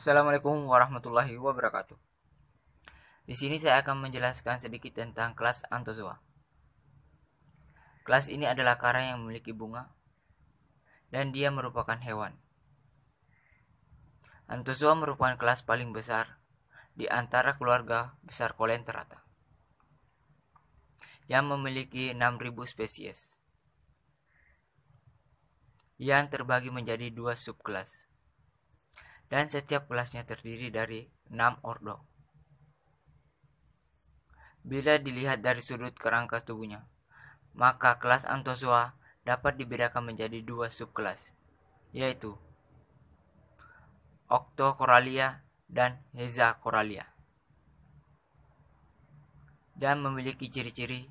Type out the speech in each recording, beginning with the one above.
Assalamualaikum warahmatullahi wabarakatuh. Di sini saya akan menjelaskan sedikit tentang kelas antozoa. Kelas ini adalah karang yang memiliki bunga dan dia merupakan hewan. Antozoa merupakan kelas paling besar di antara keluarga besar Colenterata yang memiliki 6.000 spesies yang terbagi menjadi dua subkelas dan setiap kelasnya terdiri dari 6 ordo. Bila dilihat dari sudut kerangka tubuhnya, maka kelas Anthozoa dapat dibedakan menjadi dua subkelas, yaitu Octocoralia dan Hexacorallia, Dan memiliki ciri-ciri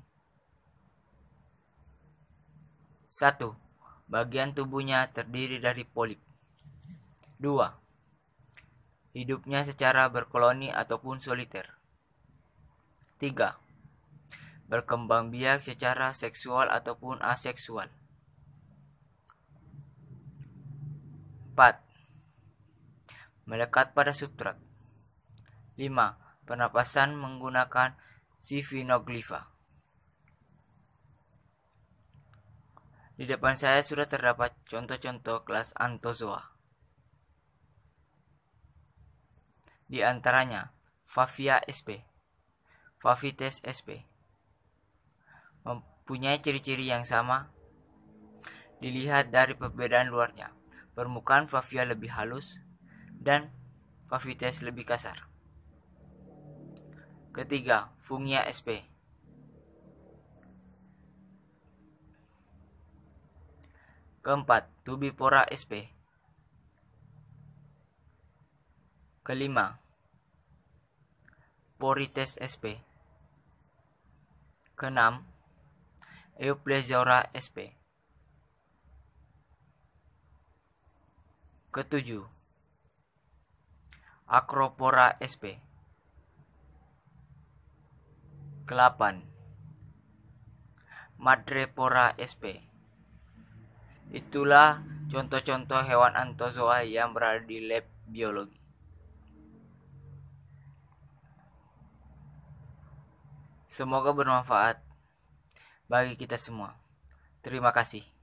1. Bagian tubuhnya terdiri dari polip. 2 hidupnya secara berkoloni ataupun soliter. 3. Berkembang biak secara seksual ataupun aseksual. 4. Melekat pada substrat. 5. Pernapasan menggunakan sivinoglifa. Di depan saya sudah terdapat contoh-contoh kelas antozoa. Di antaranya, Favia SP, Favites SP, mempunyai ciri-ciri yang sama. Dilihat dari perbedaan luarnya, permukaan Favia lebih halus dan Favites lebih kasar. Ketiga, Fungia SP. Keempat, Tubipora SP. Kelima, Porites sp. Keenam, Euplezora sp. Ketujuh, Acropora sp. Kelapan, Madrepora sp. Itulah contoh-contoh hewan antozoa yang berada di lab biologi. Semoga bermanfaat bagi kita semua. Terima kasih.